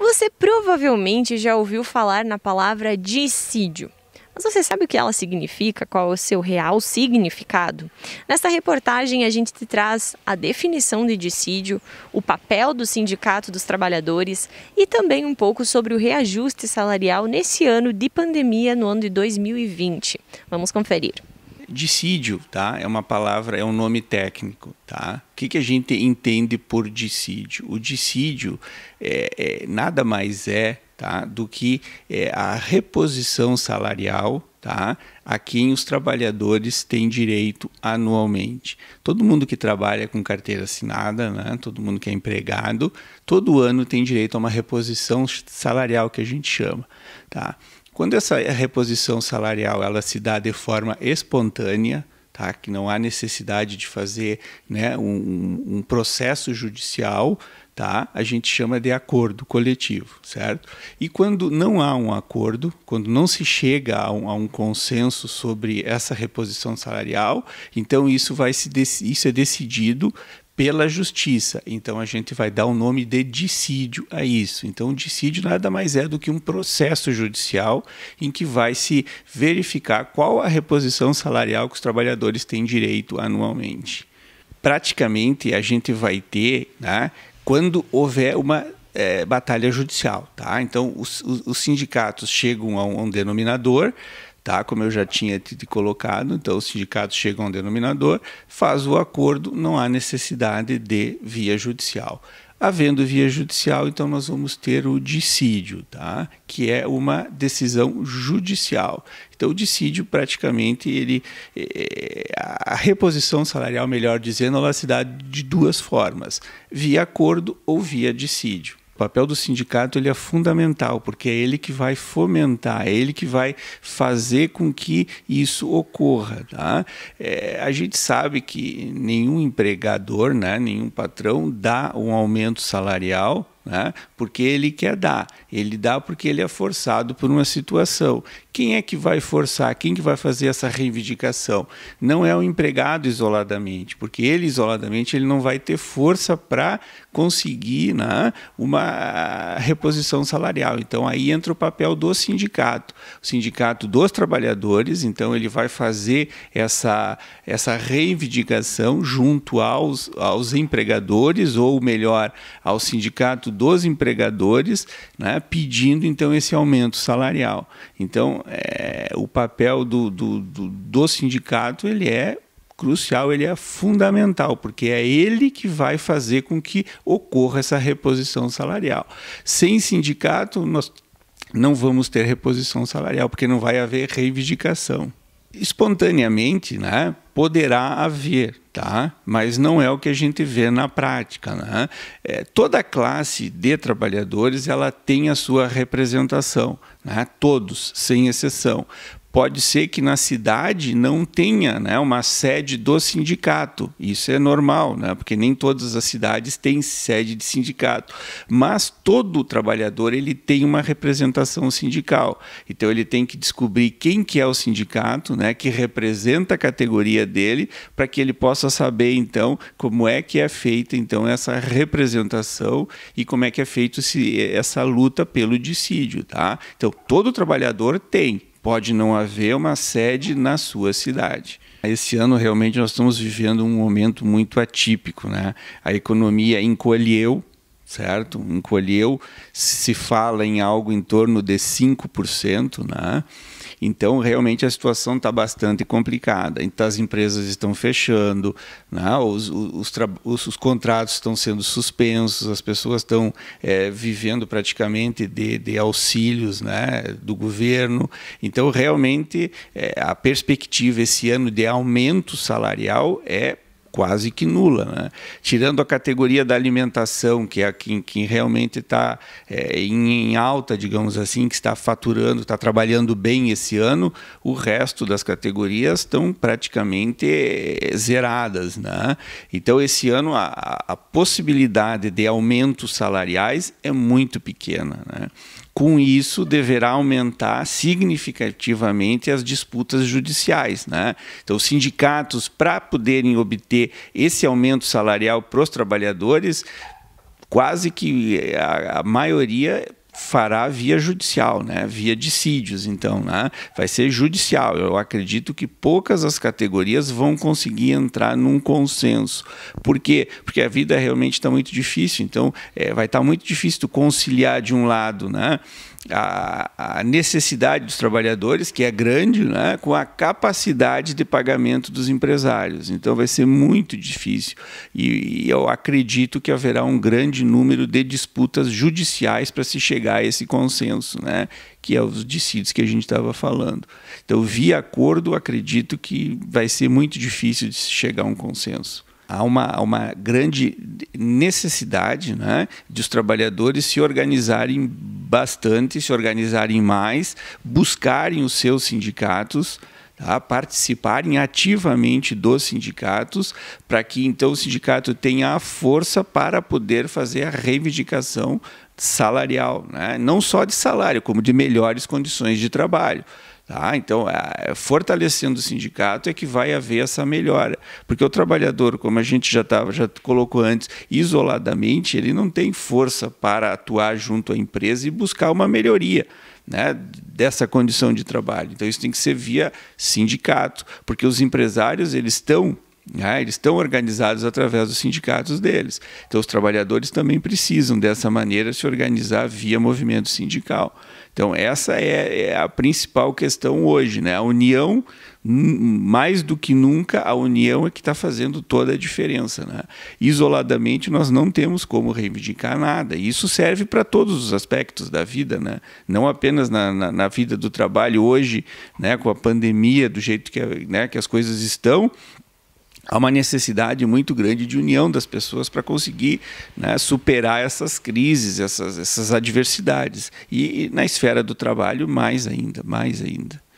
Você provavelmente já ouviu falar na palavra dissídio. Mas você sabe o que ela significa? Qual é o seu real significado? Nesta reportagem, a gente te traz a definição de dissídio, o papel do Sindicato dos Trabalhadores e também um pouco sobre o reajuste salarial nesse ano de pandemia, no ano de 2020. Vamos conferir. Dissídio, tá? É uma palavra, é um nome técnico, tá? O que, que a gente entende por dissídio? O dissídio é, é, nada mais é tá, do que é, a reposição salarial tá, a quem os trabalhadores têm direito anualmente. Todo mundo que trabalha com carteira assinada, né, todo mundo que é empregado, todo ano tem direito a uma reposição salarial que a gente chama. Tá? Quando essa reposição salarial ela se dá de forma espontânea, tá? que não há necessidade de fazer né, um, um processo judicial, tá? a gente chama de acordo coletivo, certo? E quando não há um acordo, quando não se chega a um, a um consenso sobre essa reposição salarial, então isso vai se isso é decidido pela justiça. Então a gente vai dar o nome de dissídio a isso. Então o dissídio nada mais é do que um processo judicial em que vai se verificar qual a reposição salarial que os trabalhadores têm direito anualmente. Praticamente a gente vai ter, né, quando houver uma é, batalha judicial, tá? Então os, os, os sindicatos chegam a um, a um denominador tá? Como eu já tinha te colocado, então os sindicatos chegam a um denominador, faz o acordo, não há necessidade de via judicial. Havendo via judicial, então nós vamos ter o dissídio, tá? Que é uma decisão judicial. Então o dissídio praticamente ele é, é a reposição salarial, melhor dizendo, ela se dá de duas formas: via acordo ou via dissídio papel do sindicato ele é fundamental, porque é ele que vai fomentar, é ele que vai fazer com que isso ocorra. Tá? É, a gente sabe que nenhum empregador, né, nenhum patrão dá um aumento salarial né? porque ele quer dar. Ele dá porque ele é forçado por uma situação. Quem é que vai forçar? Quem que vai fazer essa reivindicação? Não é o empregado isoladamente, porque ele isoladamente ele não vai ter força para conseguir né, uma reposição salarial. Então aí entra o papel do sindicato, o sindicato dos trabalhadores. Então ele vai fazer essa, essa reivindicação junto aos, aos empregadores ou melhor ao sindicato mandato dos empregadores, né, pedindo então esse aumento salarial. Então, é, o papel do, do, do, do sindicato ele é crucial, ele é fundamental, porque é ele que vai fazer com que ocorra essa reposição salarial. Sem sindicato, nós não vamos ter reposição salarial, porque não vai haver reivindicação. Espontaneamente, né, poderá haver, tá? mas não é o que a gente vê na prática. Né? É, toda classe de trabalhadores ela tem a sua representação, né? todos, sem exceção pode ser que na cidade não tenha né, uma sede do sindicato. Isso é normal, né, porque nem todas as cidades têm sede de sindicato. Mas todo trabalhador ele tem uma representação sindical. Então ele tem que descobrir quem que é o sindicato, né, que representa a categoria dele, para que ele possa saber então como é que é feita então essa representação e como é que é feito esse, essa luta pelo dissídio, tá? Então todo trabalhador tem pode não haver uma sede na sua cidade. Esse ano realmente nós estamos vivendo um momento muito atípico, né? A economia encolheu, certo? Encolheu, se fala em algo em torno de 5%, né? Então, realmente, a situação está bastante complicada. Então, as empresas estão fechando, né? os, os, os, os, contratos estão sendo suspensos, as pessoas estão é, vivendo praticamente de, de auxílios né? do governo. Então, realmente, é, a perspectiva esse ano de aumento salarial é quase que nula. Né? Tirando a categoria da alimentação, que é a que, que realmente está é, em, em, alta, digamos assim, que está faturando, está trabalhando bem esse ano, o resto das categorias estão praticamente é, zeradas. Né? Então, esse ano, a, a possibilidade de aumentos salariais é muito pequena. Né? Com isso, deverá aumentar significativamente as disputas judiciais. Né? Então, os sindicatos, para poderem obter esse aumento salarial para os trabalhadores, quase que a, a maioria fará via judicial, né? via dissídios, então, né? vai ser judicial. Eu acredito que poucas as categorias vão conseguir entrar num consenso. Por quê? Porque a vida realmente está muito difícil, então é, vai estar tá muito difícil conciliar de um lado, né? a, a, necessidade dos trabalhadores, que é grande, né, com a capacidade de pagamento dos empresários. Então vai ser muito difícil. E, e eu acredito que haverá um grande número de disputas judiciais para se chegar a esse consenso, né, que é os dissídios que a gente estava falando. Então, via acordo, acredito que vai ser muito difícil de se chegar a um consenso há uma, uma grande necessidade né, de os trabalhadores se organizarem bastante, se organizarem mais, buscarem os seus sindicatos, Tá? participarem ativamente dos sindicatos, para que então o sindicato tenha a força para poder fazer a reivindicação salarial, né? não só de salário, como de melhores condições de trabalho. Ah, Então, é, é, fortalecendo o sindicato é que vai haver essa melhora. Porque o trabalhador, como a gente já, tava, já colocou antes, isoladamente, ele não tem força para atuar junto à empresa e buscar uma melhoria. Né, dessa condição de trabalho. Então isso tem que ser via sindicato, porque os empresários eles estão né? eles estão organizados através dos sindicatos deles. Então, os trabalhadores também precisam, dessa maneira, se organizar via movimento sindical. Então, essa é, é a principal questão hoje. Né? A união, mais do que nunca, a união é que está fazendo toda a diferença. Né? Isoladamente, nós não temos como reivindicar nada. E isso serve para todos os aspectos da vida, né? não apenas na, na, na vida do trabalho hoje, né? com a pandemia, do jeito que, né? que as coisas estão há uma necessidade muito grande de união das pessoas para conseguir né, superar essas crises, essas, essas adversidades. E, e na esfera do trabalho, mais ainda, mais ainda.